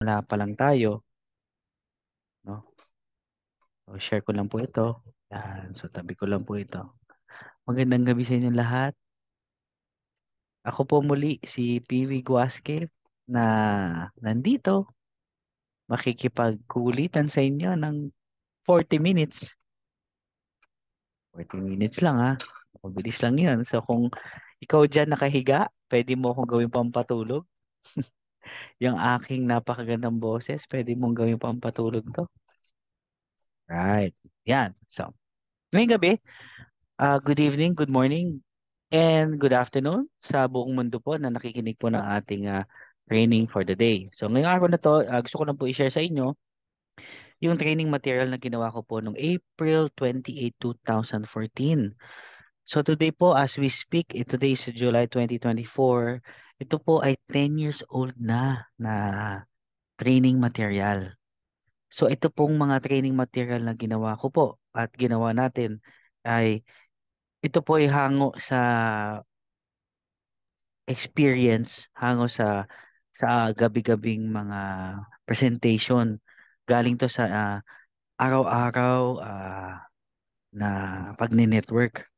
Wala pa lang tayo. No? So, share ko lang po ito. Yan. So, tabi ko lang po ito. Magandang gabi sa inyo lahat. Ako po muli si Piwi Guasque na nandito. Makikipagkulitan sa inyo ng 40 minutes. 40 minutes lang ha. Ah. Mabilis lang yan. So kung ikaw dyan nakahiga, pwede mo akong gawin pampatulog. yung aking napakagandang boses, pwede mong gawin pampatulog to. Right. Yan. So, ngayong gabi, uh, good evening, good morning, and good afternoon sa buong mundo po na nakikinig po ng ating uh, training for the day. So, ngayong araw na to, uh, gusto ko lang po i-share sa inyo yung training material na ginawa ko po noong April 28, 2014. So today po, as we speak, eh, today is July 2024, ito po ay 10 years old na na training material. So ito pong mga training material na ginawa ko po at ginawa natin ay ito po ay hango sa experience, hango sa sa gabi-gabing mga presentation. Galing to sa uh, araw-araw uh, na pagne-network.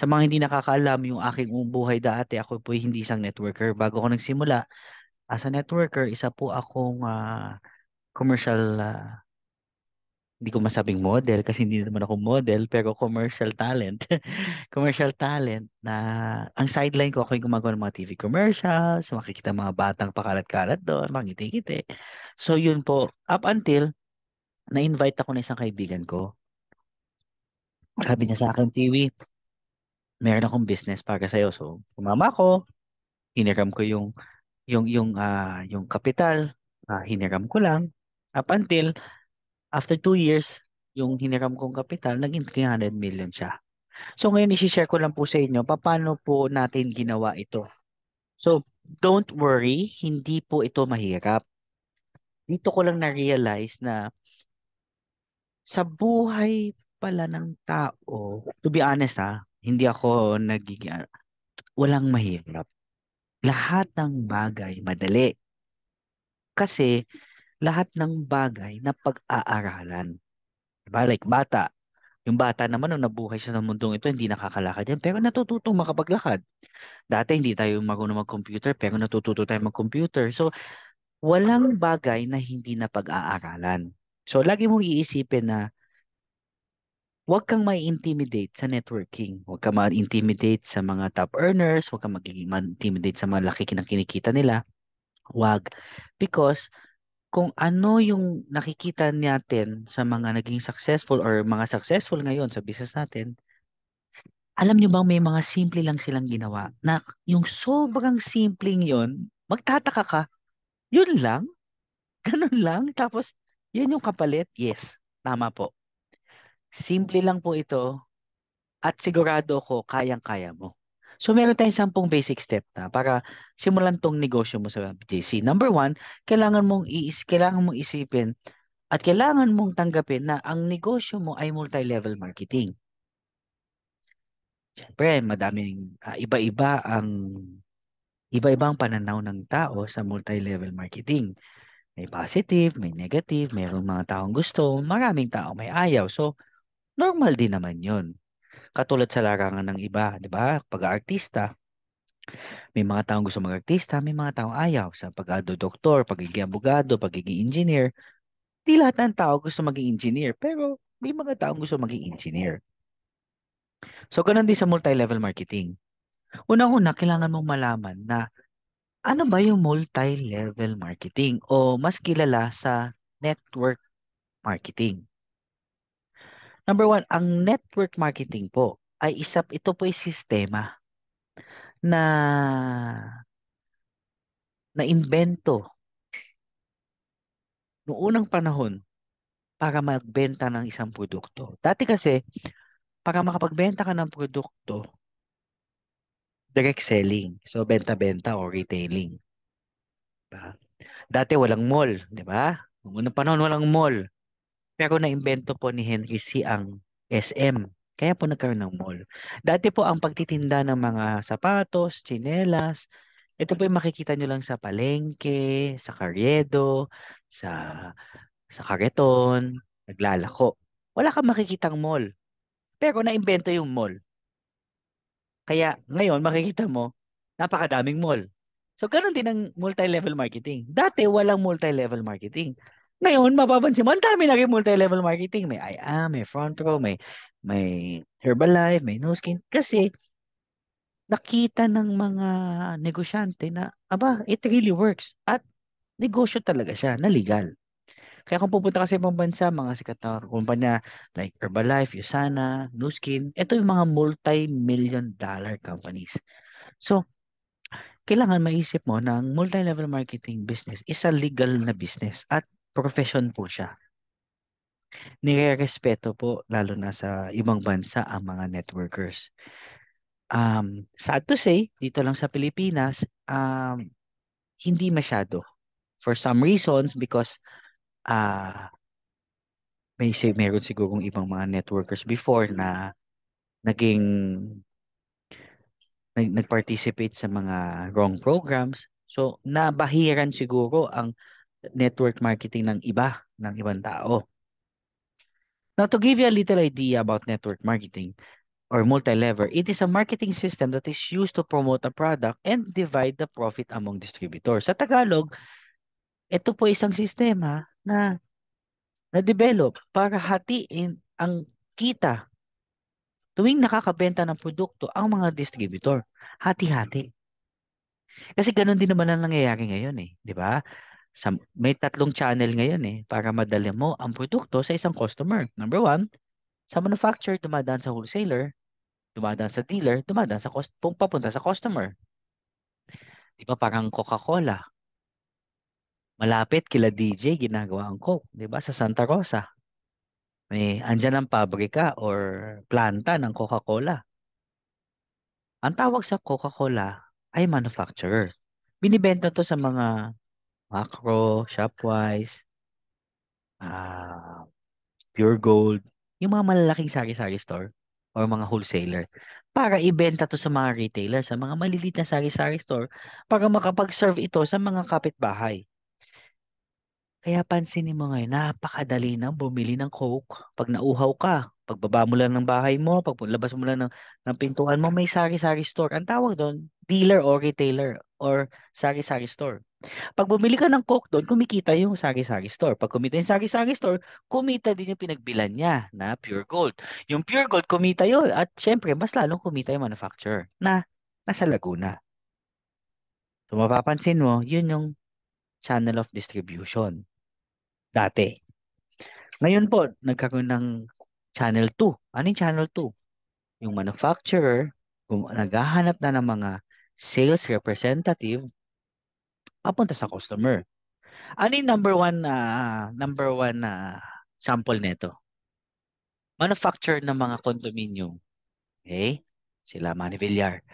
Sa mga hindi nakakaalam, yung aking buhay dati, ako po hindi isang networker. Bago ko nagsimula, as a networker, isa po akong uh, commercial, uh, hindi ko masabing model kasi hindi naman ako model, pero commercial talent. commercial talent na ang sideline ko, ako yung gumagawa ng mga TV commercials, makikita mga batang pakalat-kalat doon, mangiti-ngiti. So yun po, up until na-invite ako ng isang kaibigan ko. Sabi niya sa akin, Tiwi, meron akong business para sa iyo. So, pumama ako, hiniram ko yung yung yung uh, yung capital, uh, ah, hiniram ko lang up until after two years, yung hiniram kong capital, naging 300 million siya. So ngayon i-share ko lang po sa inyo paano po natin ginawa ito. So don't worry, hindi po ito mahirap. Dito ko lang na-realize na sa buhay pala ng tao, to be honest ha, ah, hindi ako nagiging, ah, walang mahirap. Lahat ng bagay madali. Kasi lahat ng bagay na pag-aaralan. Diba? Like bata. Yung bata naman nung nabuhay siya sa mundong ito, hindi nakakalakad yan. Pero natututong makapaglakad. Dati hindi tayo marunong mag-computer, pero natututo tayo mag-computer. So, walang bagay na hindi na pag-aaralan. So, lagi mong iisipin na huwag kang mai-intimidate sa networking. Huwag kang ma-intimidate sa mga top earners, huwag kang magiging ma-intimidate sa mga laki na kinikita nila. Huwag. Because kung ano yung nakikita natin sa mga naging successful or mga successful ngayon sa business natin, alam nyo bang may mga simple lang silang ginawa na yung sobrang simpleng yon magtataka ka, yun lang? Ganun lang? Tapos, yun yung kapalit? Yes, tama po Simple lang po ito at sigurado ko kayang-kaya mo. So meron tayong sampung basic step na para simulan tong negosyo mo sa JC. Number one, kailangan mong, iis kailangan mong isipin at kailangan mong tanggapin na ang negosyo mo ay multi-level marketing. Siyempre, madaming uh, iba-iba ang iba-ibang pananaw ng tao sa multi-level marketing. May positive, may negative, mayroong mga taong gusto, maraming tao may ayaw. So, normal din naman yun. Katulad sa larangan ng iba, di ba? pag artista may mga taong gusto mag-artista, may mga taong ayaw sa pag-ado-doktor, pagiging abogado, pagiging engineer. Di lahat ng tao gusto maging engineer, pero may mga taong gusto maging engineer. So, ganun din sa multi-level marketing. Unang-una, kailangan mong malaman na ano ba yung multi-level marketing o mas kilala sa network marketing. Number one, ang network marketing po ay isa, ito po ay sistema na na imbento noong unang panahon para magbenta ng isang produkto. Dati kasi, para makapagbenta ka ng produkto, direct selling. So, benta-benta o retailing. Diba? Dati walang mall, di ba? Noong unang panahon, walang mall. Pero naimbento po ni Henry C. ang SM. Kaya po nagkaroon ng mall. Dati po ang pagtitinda ng mga sapatos, chinelas, ito po yung makikita nyo lang sa palengke, sa karyedo, sa, sa kareton, naglalako. Wala kang makikitang mall. Pero naimbento yung mall. Kaya ngayon makikita mo, napakadaming mall. So ganun din ang multi-level marketing. Dati walang multi-level marketing. Ngayon, mapapansin mo, ang dami na multi-level marketing. May I am, may front row, may, may Herbalife, may no skin. Kasi, nakita ng mga negosyante na, aba, it really works. At, negosyo talaga siya, na legal. Kaya kung pupunta kasi sa bansa, mga sikat na kumpanya like Herbalife, Usana, Nuskin, Skin, ito yung mga multi-million dollar companies. So, kailangan maisip mo na ang multi-level marketing business is a legal na business at profession po siya. Nire-respeto po lalo na sa ibang bansa ang mga networkers. Um, sad to say, dito lang sa Pilipinas, um, hindi masyado. For some reasons, because uh, may say, meron sigurong ibang mga networkers before na naging nag-participate sa mga wrong programs. So, nabahiran siguro ang network marketing ng iba, ng ibang tao. Now, to give you a little idea about network marketing or multi-lever, it is a marketing system that is used to promote a product and divide the profit among distributors. Sa Tagalog, ito po isang sistema na na-develop para hatiin ang kita tuwing nakakabenta ng produkto ang mga distributor. Hati-hati. Kasi ganun din naman ang nangyayari ngayon eh, di ba? sa, may tatlong channel ngayon eh para madali mo ang produkto sa isang customer. Number one, sa manufacturer, dumadaan sa wholesaler, dumadaan sa dealer, dumadaan sa cost, papunta sa customer. Di ba parang Coca-Cola? Malapit kila DJ, ginagawa ang Coke. Di ba? Sa Santa Rosa. May andyan ang pabrika or planta ng Coca-Cola. Ang tawag sa Coca-Cola ay manufacturer. Binibenta to sa mga Macro, Shopwise, uh, Pure Gold, yung mga malalaking sari-sari store or mga wholesaler para ibenta to sa mga retailer, sa mga maliliit na sari-sari store para makapag-serve ito sa mga kapitbahay. Kaya pansinin mo ngayon, napakadali nang bumili ng Coke pag nauhaw ka pagbaba mo lang ng bahay mo, paglabas mo lang ng, ng pintuan mo, may sari-sari store. Ang tawag doon, dealer or retailer or sari-sari store. Pag bumili ka ng Coke doon, kumikita yung sari-sari store. Pag kumita yung sari-sari store, kumita din yung pinagbilan niya na pure gold. Yung pure gold, kumita yon At syempre, mas lalong kumita yung manufacturer na nasa Laguna. So mapapansin mo, yun yung channel of distribution dati. Ngayon po, nagkaroon ng Channel 2. Ano yung Channel 2? Yung manufacturer, kung naghahanap na ng mga sales representative, papunta sa customer. Ano yung number one na uh, number one na uh, sample nito? Manufacturer ng mga condominium. Okay? Sila Manny Villar.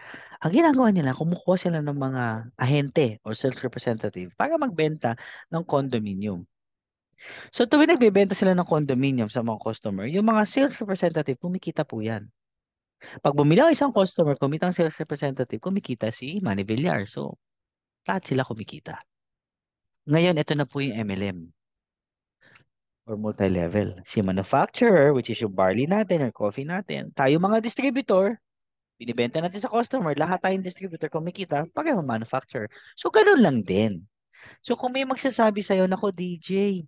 Ang ginagawa nila, kumukuha sila ng mga ahente or sales representative para magbenta ng condominium. So tuwing nagbebenta sila ng condominium sa mga customer, yung mga sales representative, kumikita po yan. Pag bumili ang isang customer, kumita ang sales representative, kumikita si Manny Villar. So, lahat sila kumikita. Ngayon, ito na po yung MLM or multi-level. Si manufacturer, which is yung barley natin or coffee natin. Tayo mga distributor, binibenta natin sa customer, lahat tayong distributor kumikita, pareho manufacturer. So, ganun lang din. So, kung may magsasabi sa'yo, nako DJ,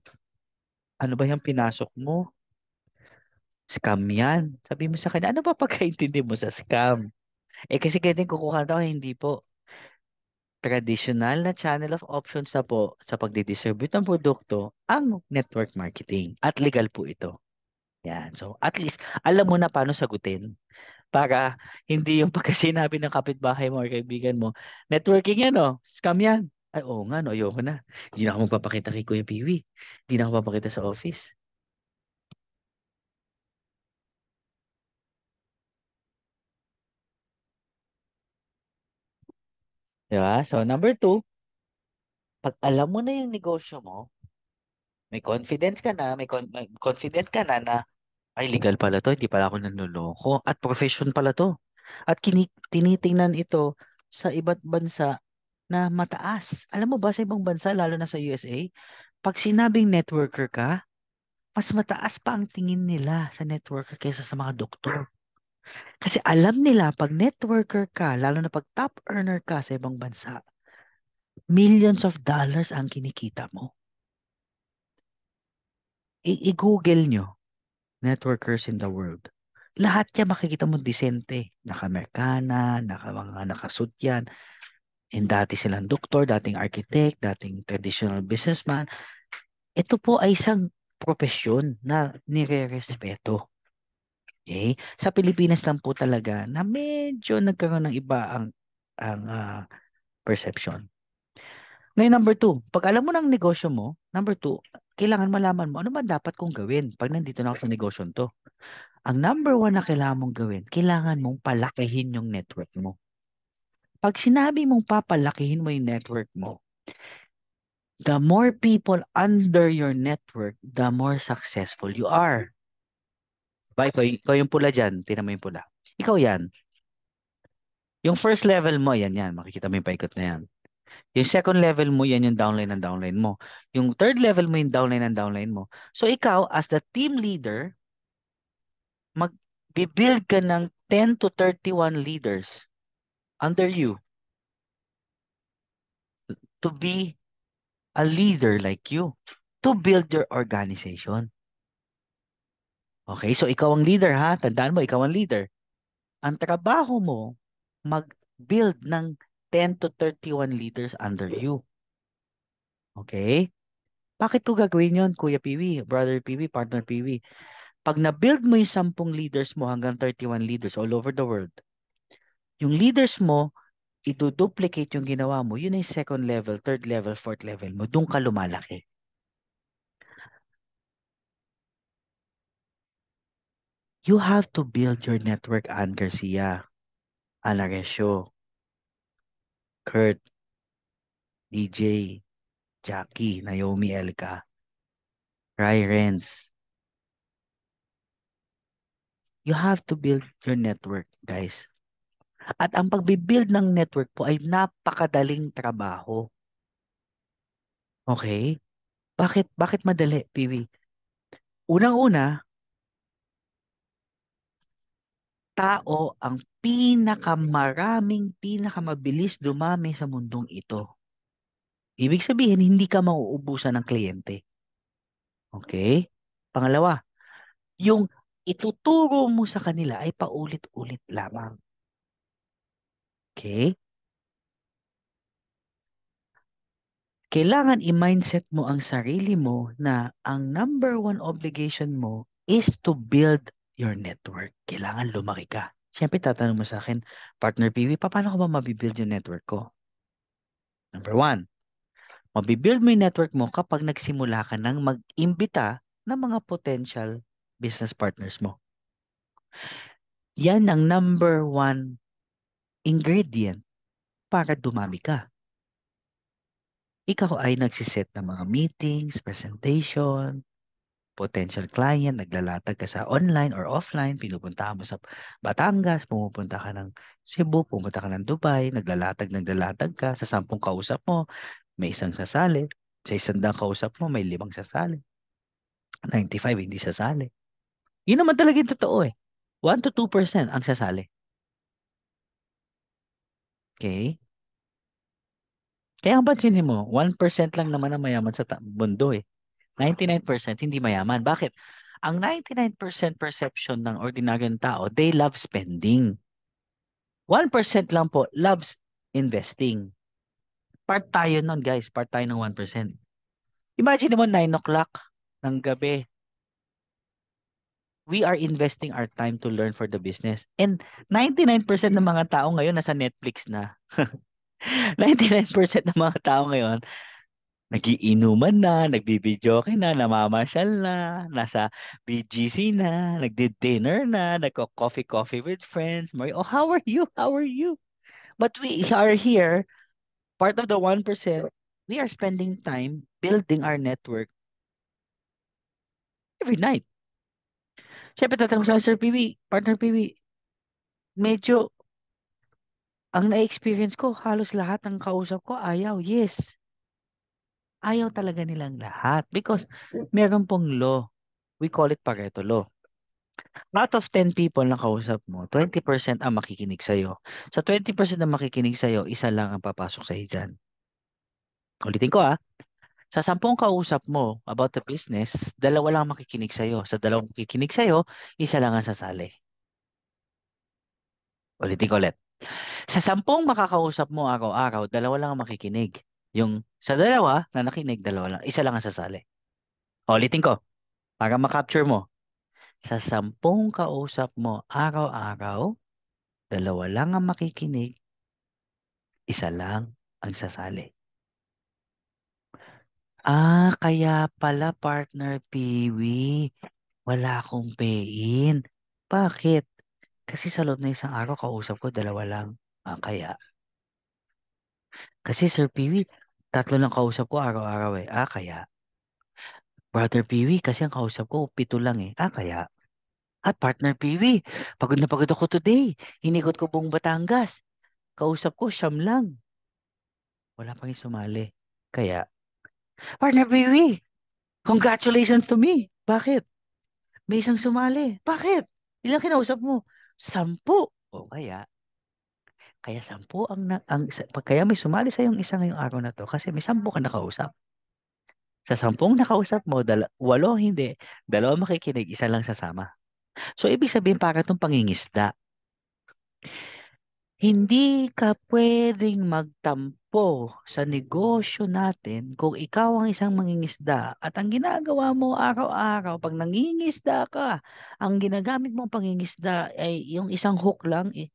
ano ba yung pinasok mo? Scam yan. Sabi mo sa kanya, ano ba pagkaintindi mo sa scam? Eh kasi kaya din kukuha na tao, eh, hindi po. Traditional na channel of options sa po sa pagdidistribute ng produkto ang network marketing. At legal po ito. Yan. So at least alam mo na paano sagutin para hindi yung pagkasinabi ng kapitbahay mo or kaibigan mo, networking yan o, oh, scam yan. Ay, oo nga, no, ayoko na. Hindi na ako magpapakita kay Kuya Piwi. Hindi na ako papakita sa office. Diba? So, number two, pag alam mo na yung negosyo mo, may confidence ka na, may, con- may confident ka na na, ay, legal pala to, hindi pala ako nanloloko, at profession pala to. At kini- tinitingnan ito sa iba't bansa na mataas. Alam mo ba sa ibang bansa, lalo na sa USA, pag sinabing networker ka, mas mataas pa ang tingin nila sa networker kaysa sa mga doktor. Kasi alam nila, pag networker ka, lalo na pag top earner ka sa ibang bansa, millions of dollars ang kinikita mo. I- google nyo, networkers in the world. Lahat yan makikita mo disente. Naka-Merkana, naka mga nakasutyan. And dati silang doktor, dating architect, dating traditional businessman. Ito po ay isang profesyon na nire-respeto. Okay? Sa Pilipinas lang po talaga na medyo nagkaroon ng iba ang, ang uh, perception. Ngayon, number two, pag alam mo ng negosyo mo, number two, kailangan malaman mo ano ba dapat kong gawin pag nandito na ako sa negosyo to. Ang number one na kailangan mong gawin, kailangan mong palakihin yung network mo. Pag sinabi mong papalakihin mo yung network mo, the more people under your network, the more successful you are. Diba? Ikaw, ikaw yung pula dyan. Tinan mo yung pula. Ikaw yan. Yung first level mo, yan yan. Makikita mo yung paikot na yan. Yung second level mo, yan yung downline ng downline mo. Yung third level mo, yung downline ng downline mo. So ikaw, as the team leader, mag-build ka ng 10 to 31 leaders under you to be a leader like you to build your organization. Okay, so ikaw ang leader ha. Tandaan mo, ikaw ang leader. Ang trabaho mo, mag-build ng 10 to 31 leaders under you. Okay? Bakit ko gagawin yon Kuya Piwi, Brother Piwi, Partner Piwi? Pag na-build mo yung 10 leaders mo hanggang 31 leaders all over the world, yung leaders mo, iduduplicate yung ginawa mo, yun ay second level, third level, fourth level mo. Doon ka lumalaki. You have to build your network, Ann Garcia, Alaresio, Kurt, DJ, Jackie, Naomi Elka, Rai Renz. You have to build your network, guys. At ang pagbibuild ng network po ay napakadaling trabaho. Okay? Bakit bakit madali, Piwi? Unang-una, tao ang pinakamaraming, pinakamabilis dumami sa mundong ito. Ibig sabihin, hindi ka mauubusan ng kliyente. Okay? Pangalawa, yung ituturo mo sa kanila ay paulit-ulit lamang. Okay? Kailangan i-mindset mo ang sarili mo na ang number one obligation mo is to build your network. Kailangan lumaki ka. Siyempre, tatanong mo sa akin, partner PV, paano ko ba mabibuild yung network ko? Number one, mabibuild mo yung network mo kapag nagsimula ka ng mag-imbita ng mga potential business partners mo. Yan ang number one ingredient para dumami ka. Ikaw ay nagsiset ng mga meetings, presentation, potential client, naglalatag ka sa online or offline, pinupunta mo sa Batangas, pumupunta ka ng Cebu, pumunta ka ng Dubai, naglalatag, naglalatag ka, sa sampung kausap mo, may isang sasali, sa isang dang kausap mo, may limang sasali. 95, hindi sasali. Yun naman talaga yung totoo eh. 1 to 2% ang sasali. Okay. Kaya ang pansinin mo, 1% lang naman ang mayaman sa mundo eh. 99% hindi mayaman. Bakit? Ang 99% perception ng ordinaryong tao, they love spending. 1% lang po loves investing. Part tayo nun guys, part tayo ng 1%. Imagine mo 9 o'clock ng gabi, we are investing our time to learn for the business. And 99% ng mga tao ngayon nasa Netflix na. 99% ng mga tao ngayon nagiinuman na, nagbibidyoke na, namamasyal na, nasa BGC na, nagdi-dinner na, nagko-coffee-coffee with friends. Marie, oh, how are you? How are you? But we are here, part of the 1%, we are spending time building our network every night. Siyempre, tatanong sa Sir PB, partner PB, medyo ang na-experience ko, halos lahat ng kausap ko, ayaw. Yes. Ayaw talaga nilang lahat. Because meron pong law. We call it Pareto law. Out of 10 people na kausap mo, 20% ang makikinig sa'yo. Sa 20% na makikinig sa'yo, isa lang ang papasok sa'yo dyan. Ulitin ko ah. Sa sampung kausap mo about the business, dalawa lang makikinig sa'yo. Sa dalawang makikinig iyo, isa lang ang sasali. Ulitin ko ulit. Sa sampung makakausap mo araw-araw, dalawa lang ang makikinig. Yung sa dalawa na nakinig, dalawa lang. Isa lang ang sasali. Ulitin ko para makapture mo. Sa sampung kausap mo araw-araw, dalawa lang ang makikinig, isa lang ang sasali. Ah, kaya pala partner Peewee, wala akong payin. Bakit? Kasi sa loob ng isang araw, kausap ko dalawa lang. Ah, kaya. Kasi Sir Peewee, tatlo lang kausap ko araw-araw eh. Ah, kaya. Brother Peewee, kasi ang kausap ko, pito lang eh. Ah, kaya. At partner Peewee, pagod na pagod ako today. Hinikot ko buong Batangas. Kausap ko, siyam lang. Wala pang isumali. Kaya, Partner Biwi, congratulations to me. Bakit? May isang sumali. Bakit? Ilang kinausap mo? Sampu. O kaya, kaya sampu ang, ang pag kaya may sumali sa yung isa ngayong araw na to kasi may sampu ka nakausap. Sa sampung nakausap mo, dal- walo hindi, dalawa makikinig, isa lang sasama. So ibig sabihin para itong pangingisda. Hindi ka pwedeng magtampo sa negosyo natin kung ikaw ang isang mangingisda at ang ginagawa mo araw-araw pag nangingisda ka, ang ginagamit mong pangingisda ay yung isang hook lang, eh,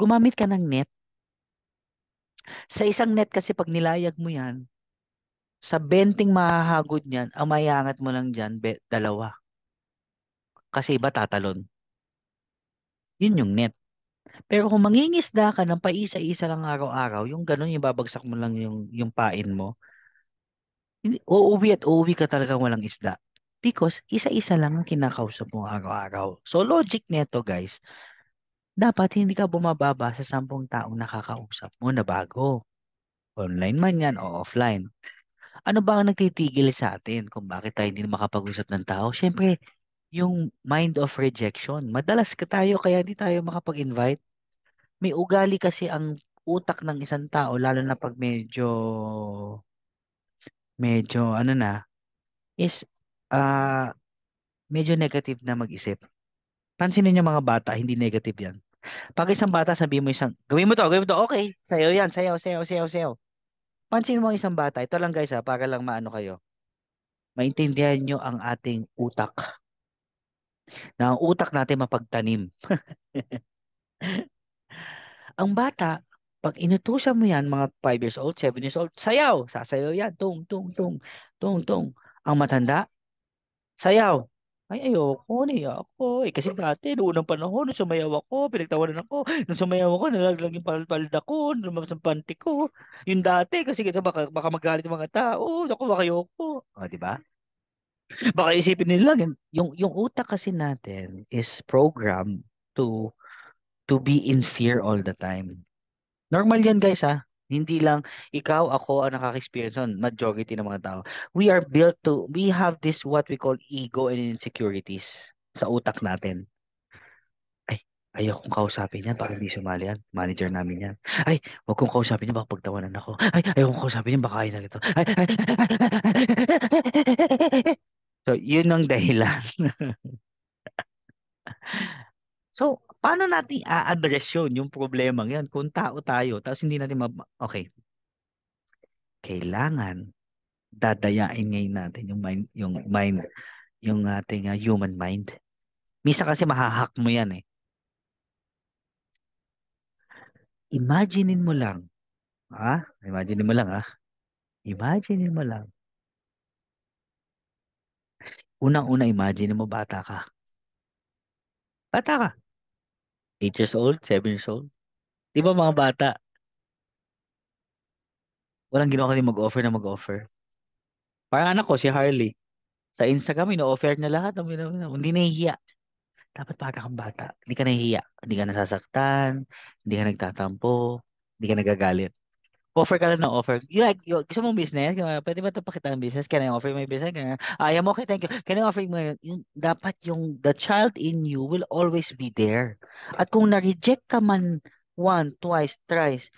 gumamit ka ng net. Sa isang net kasi pag nilayag mo yan, sa benting mahahagod niyan, ang mayangat mo lang dyan, be, dalawa. Kasi iba tatalon. Yun yung net. Pero kung mangingisda ka ng paisa-isa lang araw-araw, yung ganun, yung babagsak mo lang yung, yung pain mo, hindi- uuwi at uuwi ka talaga walang isda. Because isa-isa lang ang kinakausap mo araw-araw. So logic nito guys, dapat hindi ka bumababa sa sampung taong nakakausap mo na bago. Online man yan o offline. Ano ba ang nagtitigil sa atin kung bakit tayo hindi makapag-usap ng tao? Siyempre, yung mind of rejection. Madalas ka tayo kaya di tayo makapag-invite. May ugali kasi ang utak ng isang tao lalo na pag medyo medyo ano na is uh, medyo negative na mag-isip. Pansinin niyo mga bata, hindi negative 'yan. Pag isang bata sabi mo isang gawin mo to, gawin mo to, okay, sayo 'yan, sayo, sayo, sayo, sayo. Pansin mo ang isang bata, ito lang guys ha, ah, para lang maano kayo. Maintindihan niyo ang ating utak na ang utak natin mapagtanim. ang bata, pag inutusan mo yan, mga 5 years old, 7 years old, sayaw, sasayaw yan, tung, tung, tung, tung, tung. Ang matanda, sayaw. Ay, ayoko, niya ako. Eh, kasi dati, noong panahon, nung sumayaw ako, pinagtawanan ako. Nung sumayaw ako, nalaglag yung palda ko, lumabas ang panty ko. Yung dati, kasi kita baka, baka magalit yung mga tao. Naku, baka ayoko. O, oh, di ba? Baka isipin nila yung yung utak kasi natin is programmed to to be in fear all the time. Normal 'yan guys ha. Hindi lang ikaw, ako ang nakaka-experience nun, majority ng mga tao. We are built to, we have this what we call ego and insecurities sa utak natin. Ay, ayokong kausapin yan, baka hindi sumali yan. Manager namin yan. Ay, wag kong kausapin yan, baka pagtawanan ako. Ay, ayokong kausapin yan, baka ayun na ito. Ay, ay, ay, ay, ay, ay, ay, ay, ay, ay, ay, ay, ay, ay, So, yun ang dahilan. so, paano natin a-address yun, yung problema yan, kung tao tayo, tapos hindi natin ma- Okay. Kailangan dadayain ngayon natin yung mind, yung mind, yung ating uh, human mind. Misa kasi mahahak mo yan eh. Imaginein mo lang. Ha? Ah, imaginein mo lang ha. Ah. Imaginein mo lang Unang-una, imagine mo bata ka. Bata ka. 8 years old, 7 years old. Di ba mga bata? Walang ginawa kundi mag-offer na mag-offer. Parang anak ko, si Harley. Sa Instagram, ino-offer niya lahat. Ang Hindi nahihiya. Dapat bata kang bata. Hindi ka nahihiya. Hindi ka nasasaktan. Hindi ka nagtatampo. Hindi ka nagagalit offer ka lang ng offer. You like, you, gusto mong business? Pwede ba ito pakita ng business? Can I offer my business? Can I, I am okay, thank you. Can I offer my, yung, dapat yung the child in you will always be there. At kung na-reject ka man one, twice, thrice,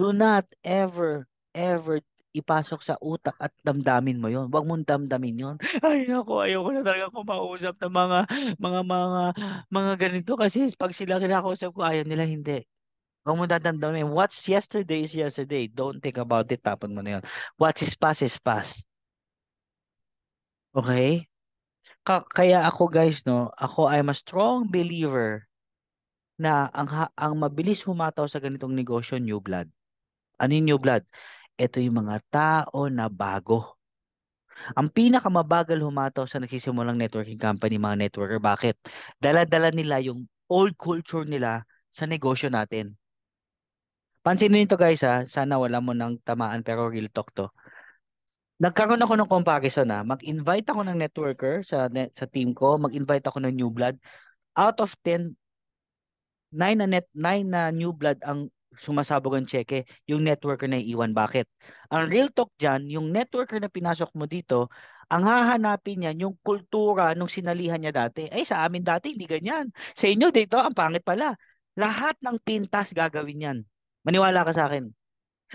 do not ever, ever ipasok sa utak at damdamin mo yon. Huwag mong damdamin yon. Ay nako, ayoko na talaga mausap ng mga mga mga mga ganito kasi pag sila kinakausap ko ayaw nila hindi. Huwag mo dadamdamin. What's yesterday is yesterday. Don't think about it. Tapon mo na yun. What's is past is past. Okay? Ka kaya ako guys, no, ako I'm a strong believer na ang, ang mabilis humataw sa ganitong negosyo, new blood. Ano yung new blood? Ito yung mga tao na bago. Ang pinakamabagal humataw sa nagsisimulang networking company, mga networker, bakit? Dala-dala nila yung old culture nila sa negosyo natin. Pansinin nito guys ha, sana wala mo nang tamaan pero real talk to. Nagkaroon ako ng comparison ha. Mag-invite ako ng networker sa net, sa team ko, mag-invite ako ng new blood. Out of 10, 9 na net 9 na new blood ang sumasabog ang cheque, yung networker na iwan. Bakit? Ang real talk dyan, yung networker na pinasok mo dito, ang hahanapin niya yung kultura nung sinalihan niya dati. Ay, sa amin dati, hindi ganyan. Sa inyo dito, ang pangit pala. Lahat ng pintas gagawin yan. Maniwala ka sa akin.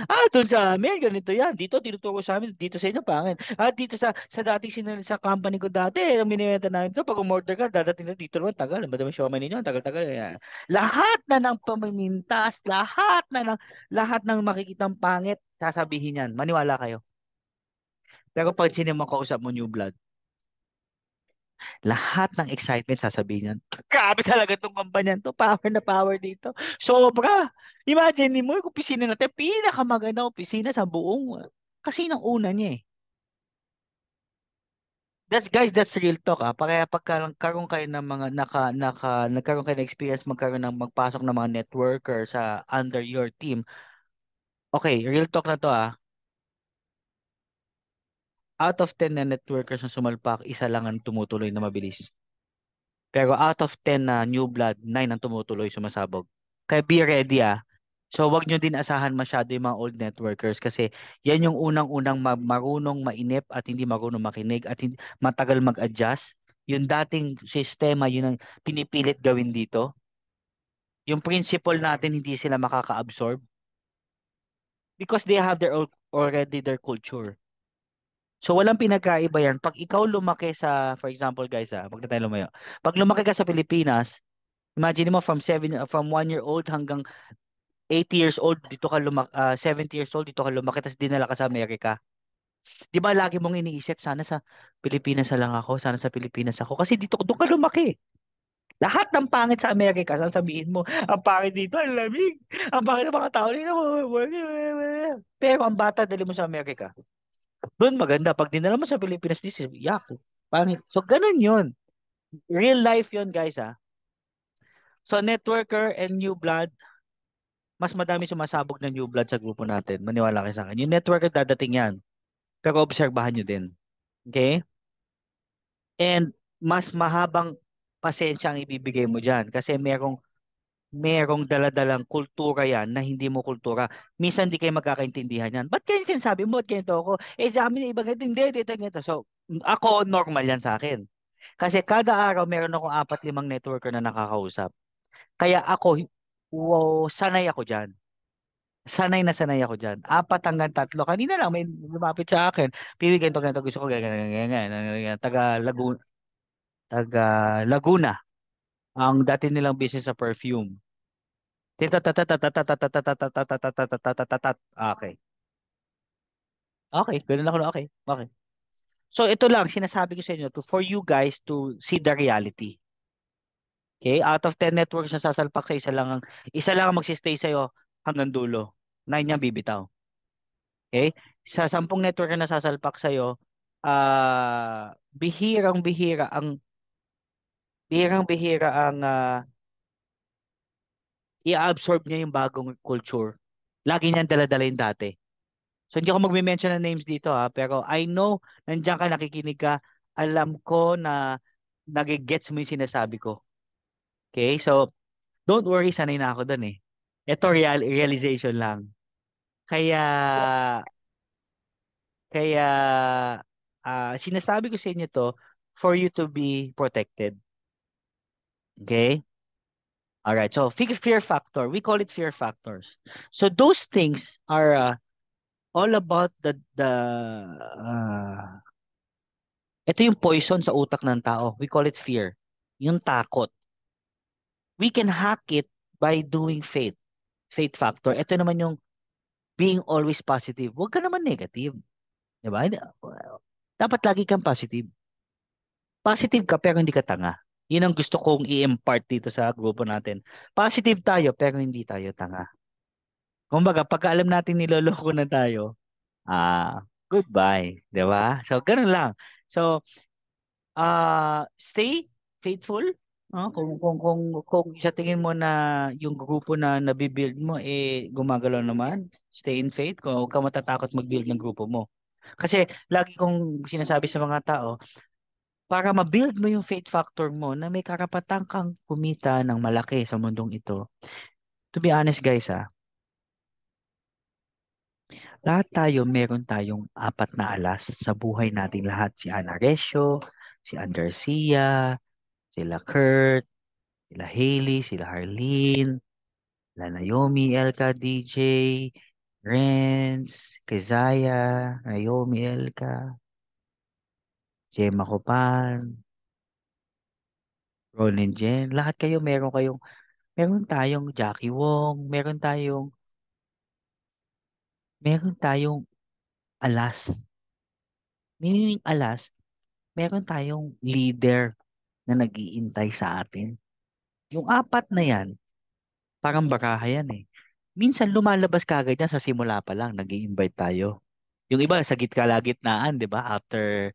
Ah, doon sa amin, ganito yan. Dito, tinuturo sa amin, dito sa inyo, pangit. Ah, dito sa, sa dating sinan sa company ko dati, ang eh, binibenta namin ko, pag umorder ka, dadating na dito naman, tagal. Madami siya kaman ninyo, tagal-tagal. Yan. Eh, ah. Lahat na ng pamimintas, lahat na ng, lahat ng makikitang pangit, sasabihin yan. Maniwala kayo. Pero pag sinimang kausap mo new blood, lahat ng excitement sasabihin niya, grabe talaga itong kumpanya to, power na power dito. Sobra. Imagine mo yung opisina natin, pinakamaganda opisina sa buong kasi ng una niya eh. That's guys, that's real talk ah. Kaya pagka nagkaroon kayo ng mga naka, naka nagkaroon kayo ng experience magkaroon ng magpasok ng mga networker sa under your team. Okay, real talk na to ah out of 10 na networkers na sumalpak, isa lang ang tumutuloy na mabilis. Pero out of 10 na new blood, 9 ang tumutuloy sumasabog. Kaya be ready ah. So wag nyo din asahan masyado yung mga old networkers kasi yan yung unang-unang marunong mainip at hindi marunong makinig at hindi, matagal mag-adjust. Yung dating sistema, yun ang pinipilit gawin dito. Yung principle natin, hindi sila makaka-absorb because they have their own, already their culture. So walang pinagkaiba yan. Pag ikaw lumaki sa, for example guys ah, pag tayo lumayo. Pag lumaki ka sa Pilipinas, imagine mo from 7 from 1 year old hanggang 8 ah, years old dito ka lumaki, uh, 70 years old dito ka lumaki tapos dinala ka sa Amerika. 'Di ba lagi mong iniisip sana sa Pilipinas na lang ako, sana sa Pilipinas ako kasi dito doon ka lumaki. Lahat ng pangit sa Amerika, sasabihin mo, ang pangit dito, ang lamig, ang pangit ng mga tao dito. Pero ang bata, dali mo sa Amerika. Doon maganda. Pag dinala mo sa Pilipinas, this is yako. Pangit. So, ganun yon Real life yon guys, ha? Ah. So, networker and new blood, mas madami sumasabog ng new blood sa grupo natin. Maniwala kayo sa akin. Yung networker, dadating yan. Pero obserbahan nyo din. Okay? And, mas mahabang pasensya ang ibibigay mo dyan. Kasi merong merong daladalang kultura yan na hindi mo kultura. Minsan hindi kayo magkakaintindihan yan. Ba't kayo sinasabi mo? Ba't ganito ako? Eh sa amin iba ganito. Hindi, dito, ganito. So ako normal yan sa akin. Kasi kada araw meron akong apat limang networker na nakakausap. Kaya ako, wow, sanay ako dyan. Sanay na sanay ako dyan. Apat hanggang tatlo. Kanina lang may lumapit sa akin. Piwi, ganito, ganito. Gusto ko, ganyan, ganyan, ganyan. Taga Laguna. Taga Laguna ang dati nilang business sa perfume. Okay. Okay, ganoon ako na. Okay, okay. So ito lang, sinasabi ko sa inyo to, for you guys to see the reality. Okay, out of 10 networks na sasalpak sa isa lang, isa lang ang magsi-stay sa sa'yo hanggang dulo. Nine niya bibitaw. Okay? Sa 10 network na sasalpak sa sa'yo, uh, bihirang-bihira ang bihirang-bihira ang uh, i-absorb niya yung bagong culture. Lagi niyang daladala yung dati. So hindi ako magme-mention ng names dito ha, ah, pero I know nandiyan ka nakikinig ka, alam ko na nagigets mo yung sinasabi ko. Okay? So don't worry, sanay na ako doon eh. Ito real realization lang. Kaya kaya uh, sinasabi ko sa inyo to for you to be protected. Okay? All right. So fear factor, we call it fear factors. So those things are uh, all about the the uh, ito yung poison sa utak ng tao. We call it fear. Yung takot. We can hack it by doing faith. Faith factor. Ito naman yung being always positive. Huwag ka naman negative. Diba? Dapat lagi kang positive. Positive ka pero hindi ka tanga. Yun ang gusto kong i-impart dito sa grupo natin. Positive tayo, pero hindi tayo tanga. Kumbaga, pagka alam natin niloloko na tayo, ah, uh, goodbye. ba? Diba? So, ganun lang. So, uh, stay faithful. No? Kung, kung, kung, kung sa tingin mo na yung grupo na nabibuild mo, eh, gumagalaw naman, stay in faith. Kung huwag ka matatakot mag-build ng grupo mo. Kasi lagi kong sinasabi sa mga tao, para mabuild mo yung faith factor mo na may karapatan kang kumita ng malaki sa mundong ito. To be honest guys ah, lahat tayo meron tayong apat na alas sa buhay natin lahat. Si Ana Resio, si Andersia, La Kurt, si sila Haley, La Harleen, sila Naomi, Elka, DJ, Renz, Kezaya, Naomi, Elka, Gemma Copal, Ronin Jen, lahat kayo meron kayong meron tayong Jackie Wong, meron tayong meron tayong alas. Meaning alas, meron tayong leader na nag-iintay sa atin. Yung apat na yan, parang baraha yan eh. Minsan lumalabas kagad ka yan sa simula pa lang, nag i invite tayo. Yung iba sa gitkalagitnaan, di ba? After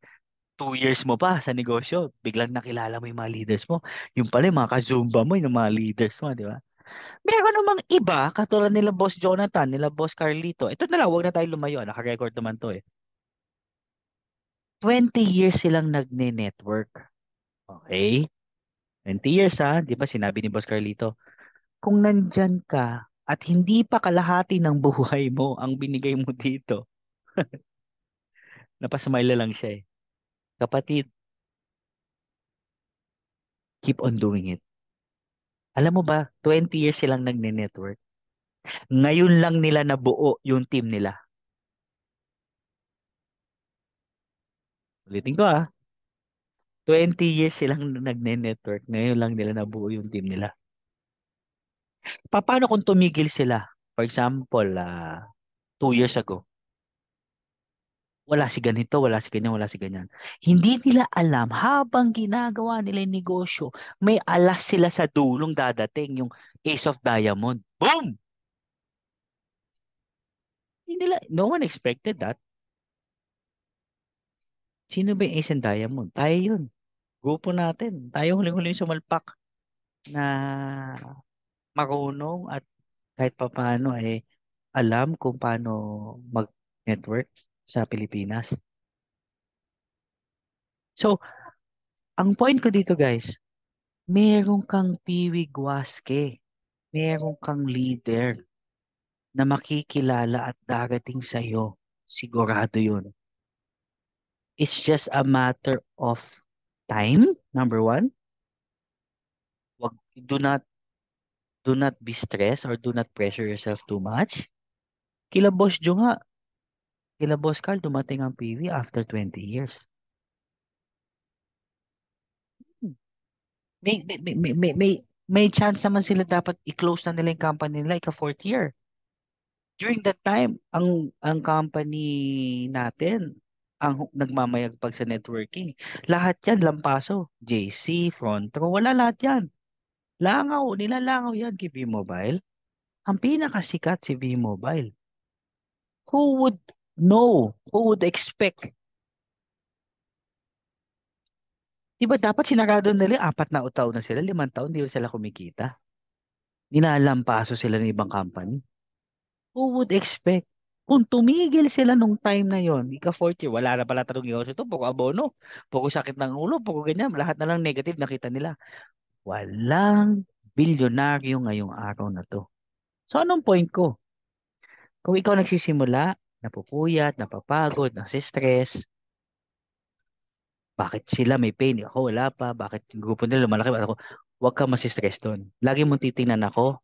two years mo pa sa negosyo, biglang nakilala mo yung mga leaders mo. Yung pala yung mga ka-zumba mo, yung mga leaders mo, di ba? Meron namang iba, katulad nila Boss Jonathan, nila Boss Carlito. Ito na lang, huwag na tayo lumayo. Nakarecord naman to eh. 20 years silang nagne-network. Okay? 20 years ha, ah. di ba sinabi ni Boss Carlito? Kung nandyan ka at hindi pa kalahati ng buhay mo ang binigay mo dito, napasmile lang siya eh. Kapatid, keep on doing it. Alam mo ba, 20 years silang nagne-network. Ngayon lang nila nabuo yung team nila. Ulitin ko ah. 20 years silang nagne-network. Ngayon lang nila nabuo yung team nila. Paano kung tumigil sila? For example, uh, two years ago wala si ganito, wala si ganyan, wala si ganyan. Hindi mm. nila alam, habang ginagawa nila yung negosyo, may alas sila sa dulong dadating, yung Ace of Diamond. Boom! Hindi nila, no one expected that. Sino ba yung Ace and Diamond? Tayo yun. Grupo natin. Tayo huling-huling sumalpak na marunong at kahit pa paano eh alam kung paano mag-network sa Pilipinas. So, ang point ko dito guys, meron kang piwigwaske, meron kang leader na makikilala at darating sa iyo, sigurado 'yun. It's just a matter of time, number one. Wag, do not do not be stressed or do not pressure yourself too much. Kila Boss Jo nga, Kila Boss Carl, dumating ang PV after 20 years. May, may, may, may, may, may, may chance naman sila dapat i-close na nila yung company nila, ika fourth year. During that time, ang ang company natin, ang nagmamayagpag sa networking. Lahat yan, Lampaso, JC, Frontro, wala lahat yan. Langaw, nilalangaw yan kay V-Mobile. Ang pinakasikat si V-Mobile. Who would No. Who would expect? Diba dapat sinarado na nila apat na utaw na sila, limang taon, hindi sila kumikita. Nilalampaso sila ng ibang company. Who would expect? Kung tumigil sila nung time na yon, ika-40, wala na pala tanong negosyo ito, poko abono, poko sakit ng ulo, poko ganyan, lahat na lang negative nakita nila. Walang bilyonaryo ngayong araw na to. So anong point ko? Kung ikaw nagsisimula, napupuyat, napapagod, nasi-stress. Bakit sila may pain? Ako wala pa. Bakit yung grupo nila lumalaki? Ako, huwag ka masi-stress doon. Lagi mong titingnan ako.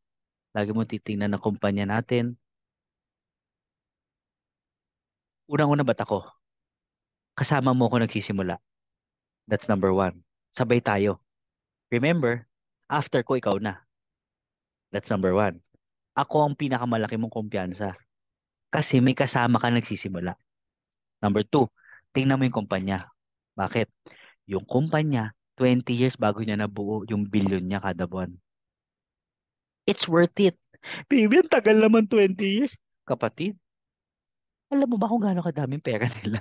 Lagi mong titingnan ang kumpanya natin. Unang-una ba't ako? Kasama mo ako nagsisimula. That's number one. Sabay tayo. Remember, after ko, ikaw na. That's number one. Ako ang pinakamalaki mong kumpiyansa. Kasi may kasama ka nagsisimula. Number two, tingnan mo yung kumpanya. Bakit? Yung kumpanya, 20 years bago niya nabuo yung billion niya kada buwan. It's worth it. Baby, ang tagal naman 20 years. Kapatid, alam mo ba kung gaano kadaming pera nila?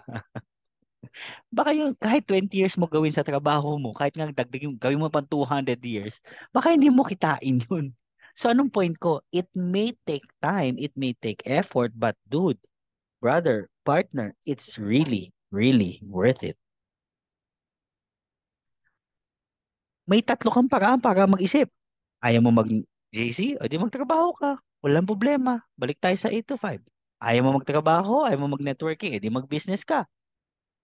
baka yung kahit 20 years mo gawin sa trabaho mo, kahit nga dagdag yung gawin mo pang 200 years, baka hindi mo kitain yun. So anong point ko? It may take time, it may take effort, but dude, brother, partner, it's really, really worth it. May tatlo kang paraan para mag-isip. Ayaw mo mag JC, o di magtrabaho ka. Walang problema. Balik tayo sa 8 to 5. Ayaw mo magtrabaho, ayaw mo mag-networking, edi mag-business ka.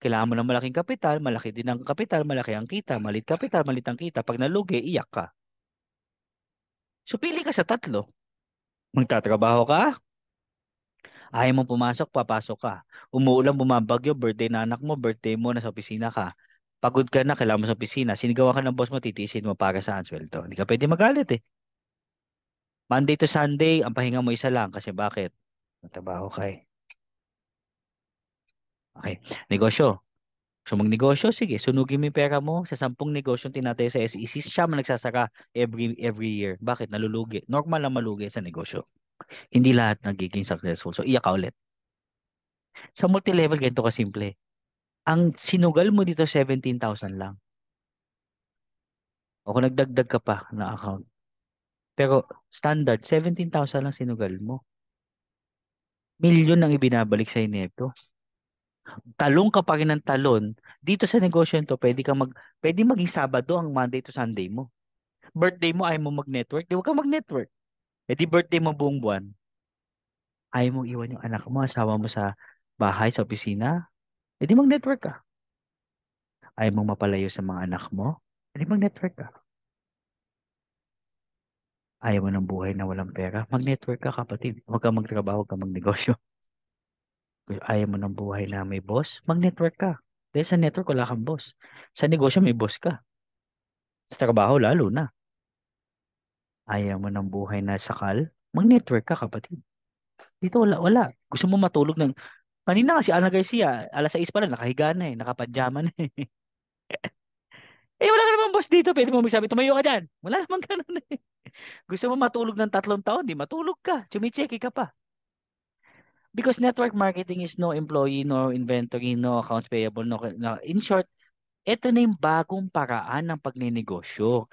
Kailangan mo ng malaking kapital, malaki din ang kapital, malaki ang kita, malit kapital, malit ang kita. Pag nalugi, iyak ka. So pili ka sa tatlo. Magtatrabaho ka, ayaw mo pumasok, papasok ka. Umuulan, bumabagyo, birthday na anak mo, birthday mo, nasa opisina ka. Pagod ka na, kailangan mo sa opisina. Sinigawan ka ng boss mo, titiisin mo para sa sweldo. Hindi ka pwede magalit eh. Monday to Sunday, ang pahinga mo isa lang. Kasi bakit? Natabaho ka eh. Okay. Negosyo. So magnegosyo, sige, sunugin mo yung pera mo sa sampung negosyo tinatay sa SEC, siya man nagsasaka every, every year. Bakit? Nalulugi. Normal lang malugi sa negosyo. Hindi lahat nagiging successful. So iyak ka ulit. Sa multi-level, ganito kasimple. Ang sinugal mo dito, 17,000 lang. O kung nagdagdag ka pa na account. Pero standard, 17,000 lang sinugal mo. Milyon ang ibinabalik sa neto talong ka pa rin ng talon, dito sa negosyo nito, pwede kang mag, pwede maging Sabado ang Monday to Sunday mo. Birthday mo, ay mo mag-network, di huwag ka mag-network. E di birthday mo buong buwan, Ay mo iwan yung anak mo, asawa mo sa bahay, sa opisina, Pwede eh, mag-network ka. Ay mo mapalayo sa mga anak mo, Pwede eh, mag-network ka. Ayaw mo ng buhay na walang pera, mag-network ka kapatid. Huwag ka magtrabaho, huwag ka magnegosyo ayaw mo ng buhay na may boss, mag-network ka. Dahil sa network, wala kang boss. Sa negosyo, may boss ka. Sa trabaho, lalo na. Ayaw mo ng buhay na sakal, mag-network ka, kapatid. Dito, wala, wala. Gusto mo matulog ng... Kanina si Ana Garcia, ah, alas 6 pa lang, nakahiga na eh, na eh. eh, wala ka naman boss dito. Pwede mo magsabi, tumayo ka dyan. Wala naman ganun eh. Gusto mo matulog ng tatlong taon, di matulog ka. Chumicheki ka pa. Because network marketing is no employee, no inventory, no accounts payable, no, no in short, ito na yung bagong paraan ng pagninegosyo.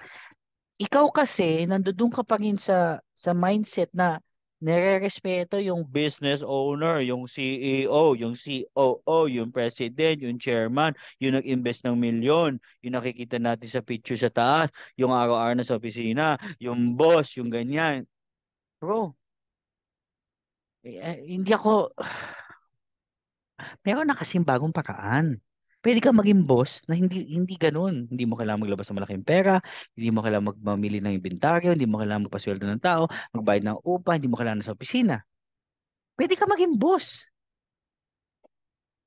Ikaw kasi, nandoon ka pa rin sa, sa mindset na nire-respeto yung business owner, yung CEO, yung COO, yung president, yung chairman, yung nag-invest ng milyon, yung nakikita natin sa picture sa taas, yung araw-araw na sa opisina, yung boss, yung ganyan. Bro, eh, hindi ako, meron na kasing bagong paraan. Pwede kang maging boss na hindi hindi ganoon. Hindi mo kailangan maglabas ng malaking pera, hindi mo kailangan magmamili ng inventaryo, hindi mo kailangan magpasweldo ng tao, magbayad ng upa, hindi mo kailangan sa opisina. Pwede ka maging boss.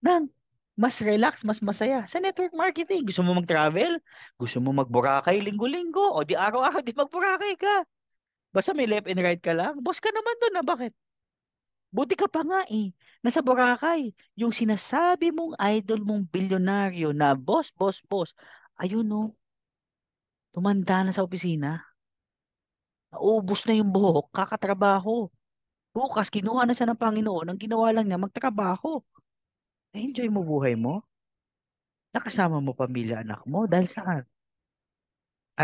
Nang mas relax, mas masaya. Sa network marketing, gusto mo mag-travel? Gusto mo mag-Boracay linggo-linggo? O di araw-araw, di mag ka. Basta may left and right ka lang. Boss ka naman doon na, ah. bakit? Buti ka pa nga eh. Nasa Boracay, yung sinasabi mong idol mong bilyonaryo na boss, boss, boss, ayun no, tumanda na sa opisina. Naubos na yung buhok, kakatrabaho. Bukas, kinuha na siya ng Panginoon. Ang ginawa lang niya, magtrabaho. Na-enjoy eh, mo buhay mo. Nakasama mo pamilya anak mo. Dahil saan?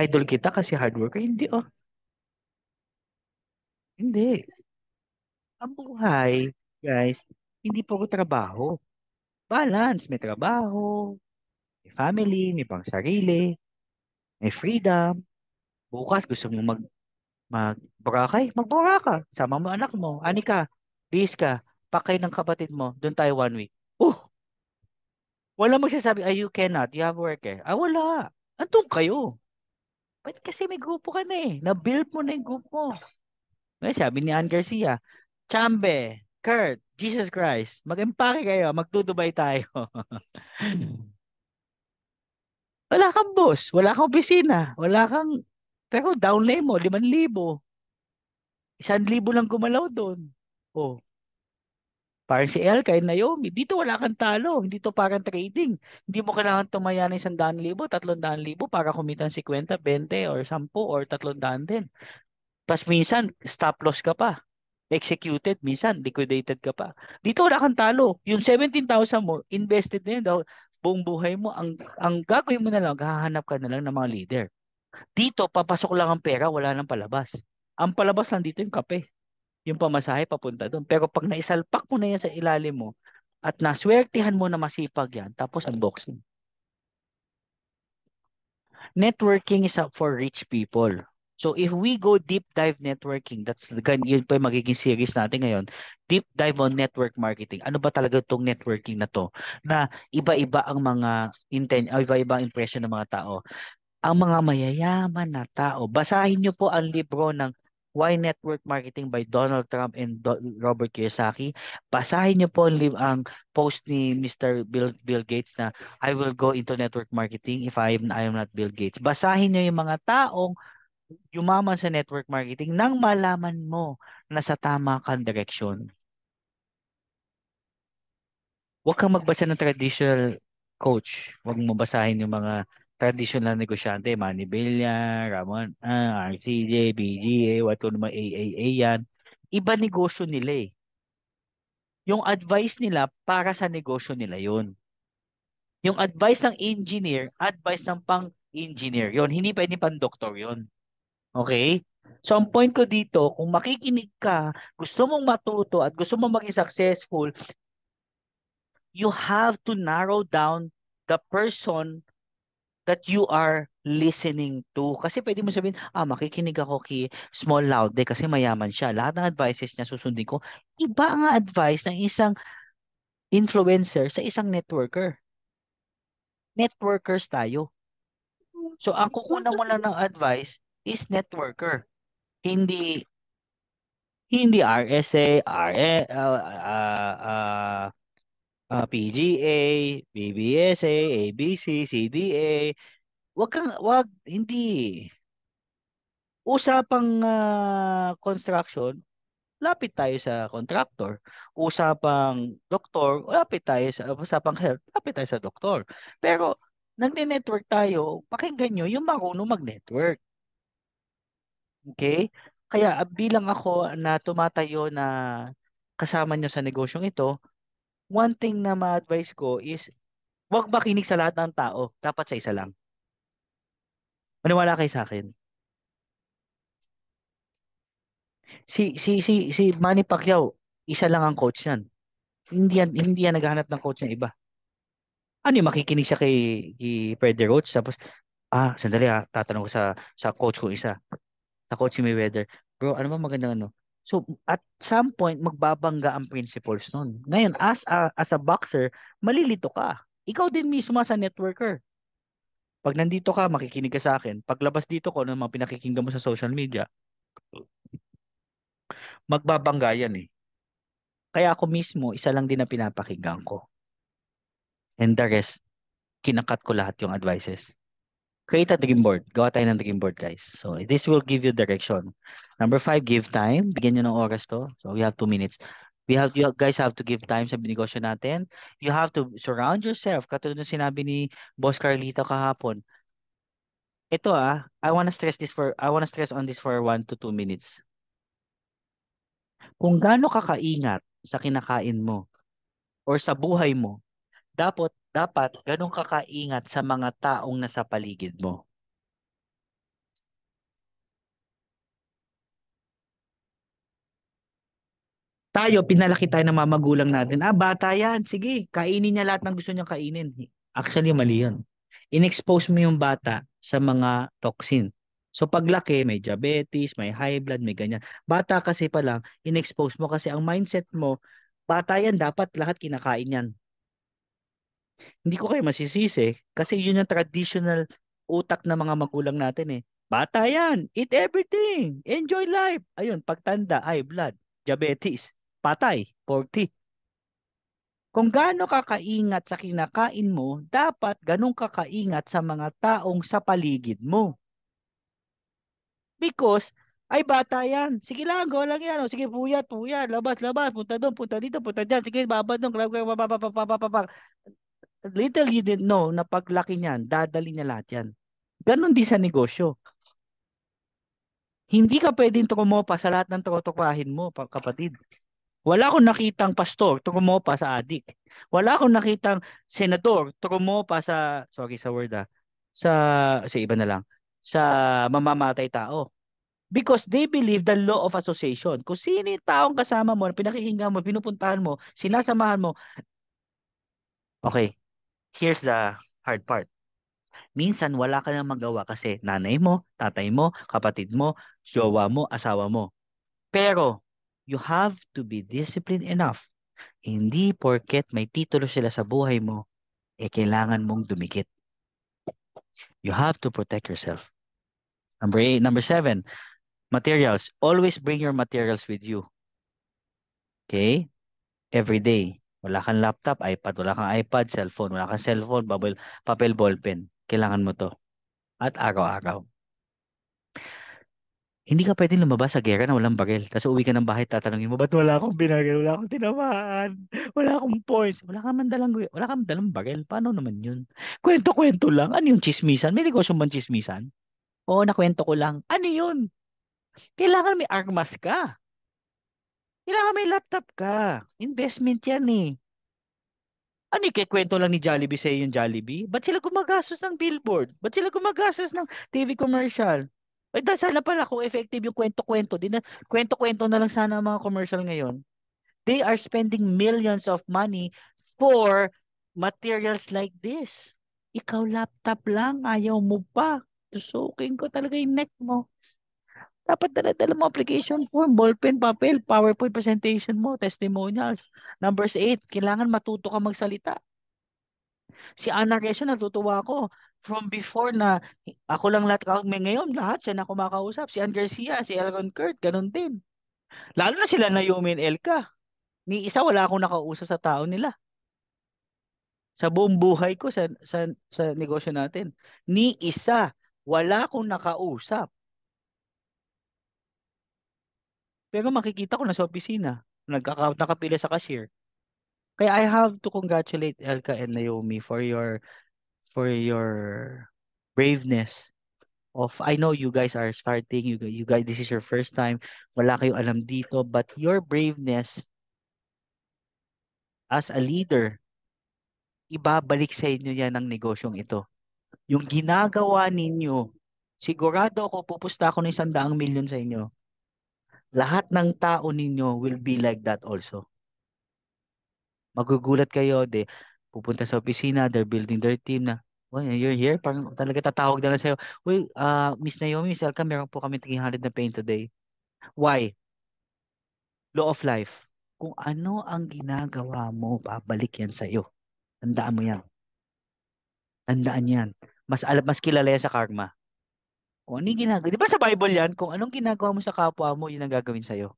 Idol kita kasi hard worker. Hindi oh. Hindi. Ang buhay, guys, hindi po trabaho. Balance, may trabaho, may family, may pang sarili, may freedom. Bukas gusto mo mag mag Boracay, magbura Sama mo anak mo, ani ka, bis ka, pakay ng kapatid mo, doon tayo one week. Oh! Wala magsasabi, ay, you cannot, you have work eh. Ah, wala. Andun kayo. But kasi may grupo ka na eh. Na-build mo na yung grupo mo. Well, sabi ni Ann Garcia, Chambe, Kurt, Jesus Christ, mag-empake kayo, magdudubay tayo. wala kang boss, wala kang opisina, wala kang, pero down downline mo, 5,000. Isang libo lang gumalaw doon. Oh. Parang si El kay Naomi, dito wala kang talo, hindi to parang trading. Hindi mo kailangan tumaya ng 100,000, 300,000 para kumita ng 50, 20 or 10 or 300 din. Tapos minsan, stop loss ka pa executed, minsan liquidated ka pa. Dito wala kang talo. Yung 17,000 mo, invested na yun daw, buong buhay mo, ang, ang gagawin mo na lang, hahanap ka na lang ng mga leader. Dito, papasok lang ang pera, wala nang palabas. Ang palabas lang dito yung kape. Yung pamasahe papunta doon. Pero pag naisalpak mo na yan sa ilalim mo, at naswertihan mo na masipag yan, tapos unboxing. Networking is for rich people. So if we go deep dive networking, that's yun po yung magiging series natin ngayon, deep dive on network marketing. Ano ba talaga itong networking na to? Na iba-iba ang mga intent, ah, iba-iba ang impression ng mga tao. Ang mga mayayaman na tao, basahin niyo po ang libro ng Why Network Marketing by Donald Trump and Do- Robert Kiyosaki. Basahin niyo po ang post ni Mr. Bill, Bill Gates na I will go into network marketing if I am, I am not Bill Gates. Basahin niyo yung mga taong yumaman sa network marketing nang malaman mo na sa tama kang direksyon. Huwag kang magbasa ng traditional coach. Huwag mo basahin yung mga traditional negosyante, Manny Villa, Ramon, ah, RCJ, BGA, wato naman AAA yan. Iba negosyo nila eh. Yung advice nila para sa negosyo nila yon. Yung advice ng engineer, advice ng pang engineer yon. Hindi pwede pang doktor yon. Okay? So ang point ko dito, kung makikinig ka, gusto mong matuto at gusto mong maging successful, you have to narrow down the person that you are listening to. Kasi pwede mo sabihin, ah, makikinig ako kay Small Loud eh, kasi mayaman siya. Lahat ng advices niya susundin ko. Iba ang advice ng isang influencer sa isang networker. Networkers tayo. So, ang kukunan mo lang ng advice, is networker. Hindi hindi RSA, RA, uh, uh, uh, uh, PGA, BBSA, ABC, CDA. Wag kang wag hindi usapang uh, construction, lapit tayo sa contractor. Usapang doktor, lapit tayo sa usapang health, lapit tayo sa doktor. Pero nagne-network tayo, pakinggan nyo yung marunong mag-network. Okay? Kaya ah, bilang ako na tumatayo na kasama nyo sa negosyong ito, one thing na ma-advise ko is huwag makinig sa lahat ng tao. Dapat sa isa lang. Maniwala kayo sa akin. Si si si si Manny Pacquiao, isa lang ang coach niyan. Hindi yan, hindi yan naghahanap ng coach ng iba. Ano yung makikinig siya kay, kay Pwede Roach? Tapos, ah, sandali ah, tatanong ko sa, sa coach ko isa sa Coach weather bro, ano ba maganda ano? So at some point magbabangga ang principles noon. Ngayon as a, as a boxer, malilito ka. Ikaw din mismo sa networker. Pag nandito ka, makikinig ka sa akin. Paglabas dito ko ano mga pinakikinggan mo sa social media, magbabangga yan eh. Kaya ako mismo, isa lang din na pinapakinggan ko. And the rest, kinakat ko lahat yung advices create a dream board. Gawa tayo ng dream board, guys. So, this will give you direction. Number five, give time. Bigyan nyo ng oras to. So, we have two minutes. We have, you guys have to give time sa binegosyo natin. You have to surround yourself. Katulad ng sinabi ni Boss Carlito kahapon. Ito ah, I want to stress this for, I want to stress on this for one to two minutes. Kung gaano ka kaingat sa kinakain mo or sa buhay mo, dapat dapat ganun kakaingat sa mga taong nasa paligid mo. Tayo, pinalaki tayo ng mga magulang natin. Ah, bata yan. Sige, kainin niya lahat ng gusto niyang kainin. Actually, mali yan. Inexpose mo yung bata sa mga toxin. So paglaki, may diabetes, may high blood, may ganyan. Bata kasi pa lang, inexpose mo kasi ang mindset mo, bata yan, dapat lahat kinakain yan hindi ko kayo masisisi kasi yun yung traditional utak ng mga magulang natin eh. Bata yan, eat everything, enjoy life. Ayun, pagtanda, high blood, diabetes, patay, 40. Kung gaano ka kaingat sa kinakain mo, dapat ganun ka kaingat sa mga taong sa paligid mo. Because, ay bata yan. Sige lang, go lang yan. sige, puya, puyat. Labas, labas. Punta doon, punta dito, punta dyan. Sige, babad doon. Babad, babad, babad, babad, little you didn't know na paglaki niyan, dadali niya lahat yan. Ganon din sa negosyo. Hindi ka pwedeng tumumopa sa lahat ng tukutukahin mo, kapatid. Wala akong nakitang pastor, tumumopa sa adik. Wala akong nakitang senador, tumumopa sa, sorry sa word ah, sa, sa iba na lang, sa mamamatay tao. Because they believe the law of association. Kung sino yung taong kasama mo, pinakikinggan mo, pinupuntahan mo, sinasamahan mo, okay, here's the hard part. Minsan, wala ka nang magawa kasi nanay mo, tatay mo, kapatid mo, jowa mo, asawa mo. Pero, you have to be disciplined enough. Hindi porket may titulo sila sa buhay mo, eh kailangan mong dumikit. You have to protect yourself. Number eight, number seven, materials. Always bring your materials with you. Okay? Every day. Wala kang laptop, iPad, wala kang iPad, cellphone, wala kang cellphone, babel, papel, ballpen. Kailangan mo to. At araw-araw. Hindi ka pwedeng lumabas sa gera na walang baril. Tapos uwi ka ng bahay, tatanungin mo, ba't wala akong binaril? Wala akong tinamaan. Wala akong points. Wala kang man dalang, wala kang dalang baril. Paano naman yun? Kwento-kwento lang. Ano yung chismisan? May negosyo man chismisan? Oo, nakwento ko lang. Ano yun? Kailangan may armas ka. Kailangan may laptop ka. Investment yan eh. Ano yung kwento lang ni Jollibee sa'yo yung Jollibee? Ba't sila gumagastos ng billboard? Ba't sila gumagastos ng TV commercial? Ay, eh, da, sana pala kung effective yung kwento-kwento. Di na, kwento-kwento na lang sana ang mga commercial ngayon. They are spending millions of money for materials like this. Ikaw laptop lang, ayaw mo pa. Tusukin ko talaga yung neck mo. Dapat dala-dala mo application form, ballpen, papel, PowerPoint presentation mo, testimonials. Numbers 8, kailangan matuto ka magsalita. Si Ana Kesha, natutuwa ako. From before na ako lang lahat, may ngayon lahat siya na kumakausap. Si Ann Garcia, si Elron Kurt, ganun din. Lalo na sila na Yumi and Elka. Ni isa wala akong nakausap sa tao nila sa buong buhay ko sa, sa, sa negosyo natin. Ni isa, wala akong nakausap Pero makikita ko na sa opisina, nag-account nakapila sa cashier. Kaya I have to congratulate Elka and Naomi for your for your braveness of I know you guys are starting, you you guys this is your first time, wala kayong alam dito, but your braveness as a leader ibabalik sa inyo yan ang negosyong ito. Yung ginagawa ninyo, sigurado ako pupusta ako ng isang daang milyon sa inyo lahat ng tao ninyo will be like that also. Magugulat kayo, de, pupunta sa opisina, they're building their team na, well, you're here, parang talaga tatawag na lang sa'yo, well, uh, ah, Miss Naomi, Miss Elka, meron po kami 300 na paint today. Why? Law of life. Kung ano ang ginagawa mo, babalik yan sa'yo. Tandaan mo yan. Tandaan yan. Mas, alam, mas kilala yan sa karma. O, oh, ano yung ginagawa? Di ba sa Bible yan, kung anong ginagawa mo sa kapwa mo, yun ang gagawin sa'yo.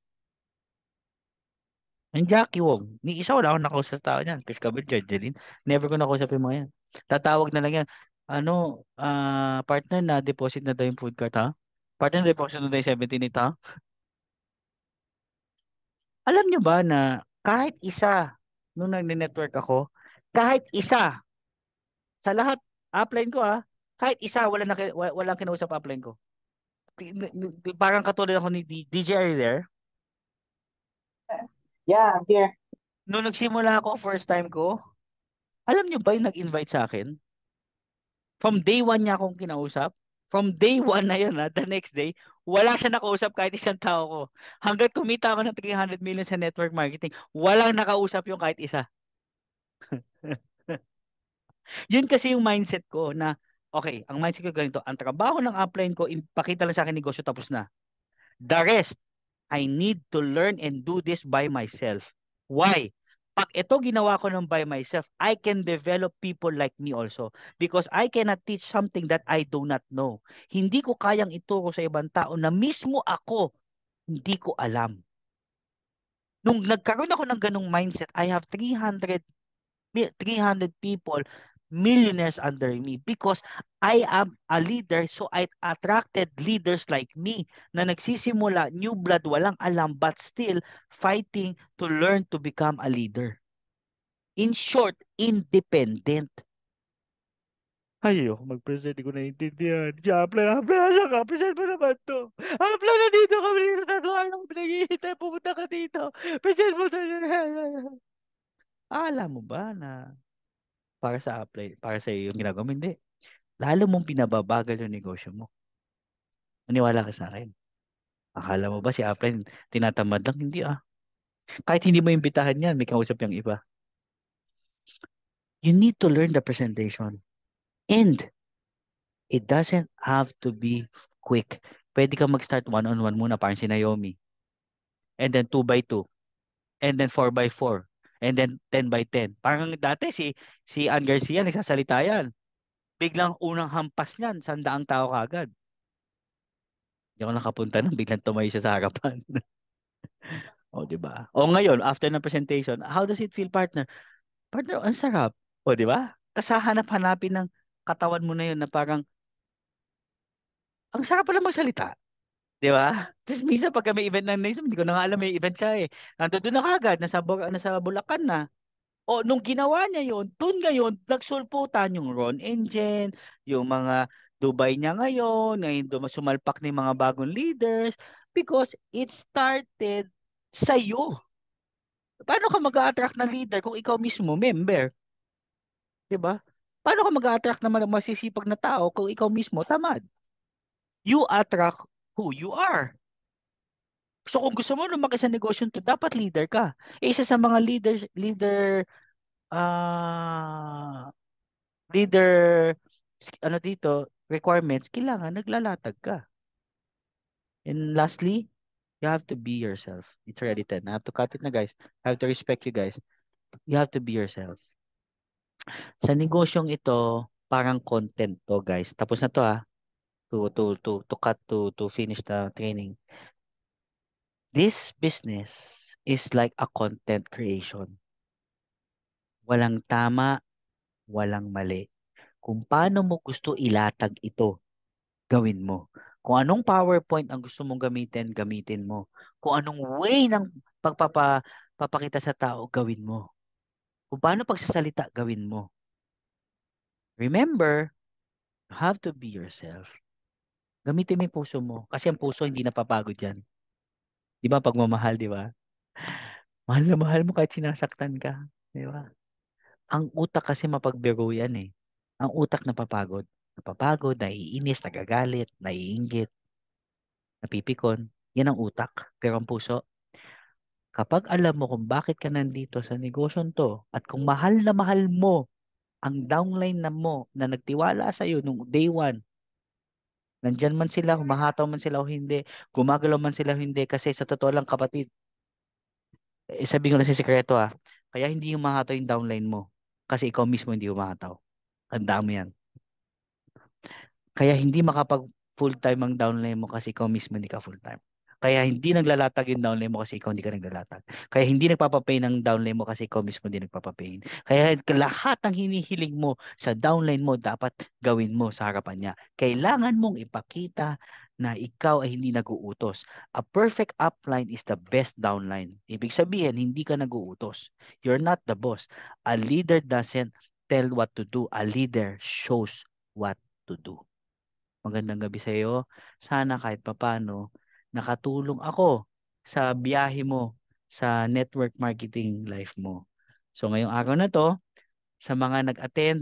Ang Jackie Wong, ni isa wala akong nakausap sa tao niyan. Chris Cabell, Jadeline. Never ko nakausap yung mga yan. Tatawag na lang yan. Ano, uh, partner na deposit na daw yung food cart ha? Partner na deposit na daw yung 17 ha? Alam nyo ba na kahit isa, nung nagne-network ako, kahit isa, sa lahat, upline ko ha? kahit isa wala na wala kinausap upline ko. Parang katulad ako ni DJ are you there? Yeah, I'm here. Noong nagsimula ako first time ko, alam niyo ba yung nag-invite sa akin? From day one niya akong kinausap. From day one na yun, ha, the next day, wala siya nakausap kahit isang tao ko. Hanggat kumita ako ng 300 million sa network marketing, walang nakausap yung kahit isa. yun kasi yung mindset ko na Okay, ang mindset ko ganito, ang trabaho ng upline ko, ipakita lang sa akin negosyo tapos na. The rest, I need to learn and do this by myself. Why? Pag ito ginawa ko ng by myself, I can develop people like me also. Because I cannot teach something that I do not know. Hindi ko kayang ituro sa ibang tao na mismo ako, hindi ko alam. Nung nagkaroon ako ng ganong mindset, I have 300, 300 people millionaires under me because I am a leader so I attracted leaders like me na nagsisimula new blood walang alam but still fighting to learn to become a leader. In short, independent. Ayo, mag-present ko na intindihan. Apply, apply na ka. Present mo naman to. Apply na dito kami dito. Tatlo araw kami naghihintay. Pumunta ka dito. Present mo na. Alam mo ba na para sa apply, para sa yung ginagawa mo. Hindi. Lalo mong pinababagal yung negosyo mo. Maniwala ka sa akin. Akala mo ba si Upline tinatamad lang? Hindi ah. Kahit hindi mo imbitahan yan, may kausap yung iba. You need to learn the presentation. And it doesn't have to be quick. Pwede kang mag-start one-on-one muna parang si Naomi. And then two by two. And then four by four. And then 10 by 10. Parang dati si si Ann Garcia nagsasalita yan. Biglang unang hampas niyan, sandaang tao kagad. Hindi ako nakapunta nang biglang tumayo siya sa harapan. o, di ba? O ngayon, after ng presentation, how does it feel, partner? Partner, ang sarap. O, di ba? Tapos hahanap-hanapin ng katawan mo na yun na parang, ang sarap pala magsalita. Di ba? Tapos minsan pagka may event ng Naism, hindi ko na nga alam may event siya eh. Nandun doon na kagad, nasa, Bu- nasa Bulacan na. O, nung ginawa niya yon doon ngayon, nagsulputan yung Ron Engine, yung mga Dubai niya ngayon, ngayon sumalpak ng mga bagong leaders because it started sa iyo. Paano ka mag-attract ng leader kung ikaw mismo member? 'Di ba? Paano ka mag-attract ng masisipag na tao kung ikaw mismo tamad? You attract who you are. So kung gusto mo lumaki sa negosyo to, dapat leader ka. E isa sa mga leader leader uh, leader ano dito, requirements, kailangan naglalatag ka. And lastly, you have to be yourself. It's already 10. I have to cut it na guys. I have to respect you guys. You have to be yourself. Sa negosyong ito, parang content to guys. Tapos na to ha. Ah to to to to cut to to finish the training. This business is like a content creation. Walang tama, walang mali. Kung paano mo gusto ilatag ito, gawin mo. Kung anong PowerPoint ang gusto mong gamitin, gamitin mo. Kung anong way ng pagpapakita sa tao, gawin mo. Kung paano pagsasalita, gawin mo. Remember, you have to be yourself. Gamitin mo yung puso mo. Kasi ang puso hindi napapagod yan. Di ba? Pagmamahal, di ba? Mahal na mahal mo kahit sinasaktan ka. Di ba? Ang utak kasi mapagbiro yan eh. Ang utak napapagod. Napapagod, naiinis, nagagalit, naiinggit, napipikon. Yan ang utak. Pero ang puso, kapag alam mo kung bakit ka nandito sa negosyo to at kung mahal na mahal mo ang downline na mo na nagtiwala sa iyo nung day one Nandyan man sila, humahataw man sila o hindi, gumagalaw man sila o hindi. Kasi sa totoo lang kapatid, eh, sabihin ko lang sa sekreto ah, kaya hindi humahataw yung downline mo. Kasi ikaw mismo hindi humahataw. Ang dami yan. Kaya hindi makapag full-time ang downline mo kasi ikaw mismo hindi ka full-time. Kaya hindi naglalatag yung downline mo kasi ikaw hindi ka naglalatag. Kaya hindi nagpapapain ang downline mo kasi ikaw mismo hindi nagpapapain. Kaya lahat ng hinihiling mo sa downline mo dapat gawin mo sa harapan niya. Kailangan mong ipakita na ikaw ay hindi naguutos. A perfect upline is the best downline. Ibig sabihin, hindi ka naguutos. You're not the boss. A leader doesn't tell what to do. A leader shows what to do. Magandang gabi sa iyo. Sana kahit papano nakatulong ako sa biyahe mo sa network marketing life mo. So ngayong araw na to, sa mga nag-attend